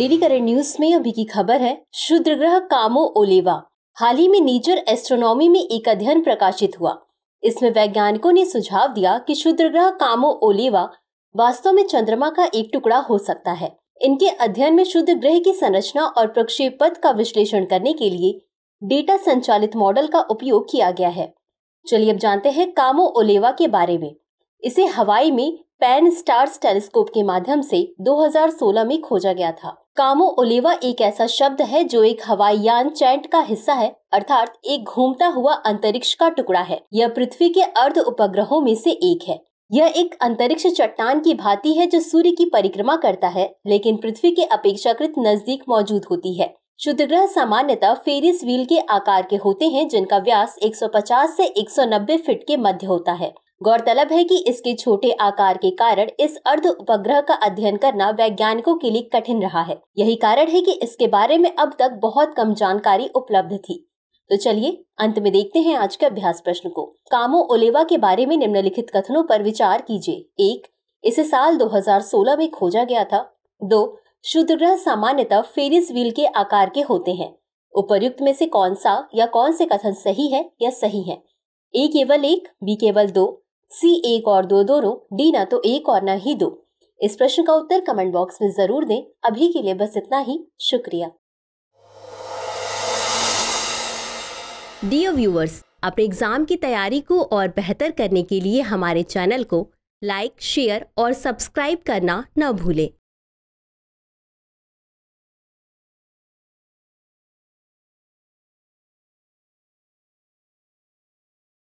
daily current news में अभी की खबर है शुद्र ग्रह कामो ओलेवा हाल ही में नेचर एस्ट्रोनॉमी में एक अध्ययन प्रकाशित हुआ इसमें वैज्ञानिकों ने सुझाव दिया कि शुद्र ग्रह कामो ओलेवा वास्तव में चंद्रमा का एक टुकड़ा हो सकता है इनके अध्ययन में शुद्ध ग्रह की संरचना और प्रक्षेप पथ का विश्लेषण करने के लिए डेटा संचालित मॉडल का उपयोग किया गया है चलिए अब जानते हैं कामो ओलेवा के बारे में इसे हवाई में पैन स्टार्स टेलीस्कोप के माध्यम से 2016 में खोजा गया था कामो ओलेवा एक ऐसा शब्द है जो एक हवाई यान चैंट का हिस्सा है अर्थात एक घूमता हुआ अंतरिक्ष का टुकड़ा है यह पृथ्वी के अर्ध उपग्रहों में से एक है यह एक अंतरिक्ष चट्टान की भांति है जो सूर्य की परिक्रमा करता है लेकिन पृथ्वी के अपेक्षाकृत नजदीक मौजूद होती है ग्रह सामान्यतः फेरिस व्हील के आकार के होते हैं जिनका व्यास 150 से 190 फीट के मध्य होता है गौरतलब है कि इसके छोटे आकार के कारण इस अर्ध उपग्रह का अध्ययन करना वैज्ञानिकों के लिए कठिन रहा है यही कारण है कि इसके बारे में अब तक बहुत कम जानकारी उपलब्ध थी तो चलिए अंत में देखते हैं आज के अभ्यास प्रश्न को कामो ओलेवा के बारे में निम्नलिखित कथनों पर विचार कीजिए एक इसे साल 2016 में खोजा गया था दो शुद्रग्रह सामान्यतः फेरिस व्हील के आकार के होते हैं उपर्युक्त में से कौन सा या कौन से कथन सही है या सही है ए केवल एक बी केवल दो सी एक और दो दोनों डी ना तो एक और ना ही दो इस प्रश्न का उत्तर कमेंट बॉक्स में जरूर दें अभी के लिए बस इतना ही शुक्रिया डियर व्यूवर्स अपने एग्जाम की तैयारी को और बेहतर करने के लिए हमारे चैनल को लाइक शेयर और सब्सक्राइब करना न भूलें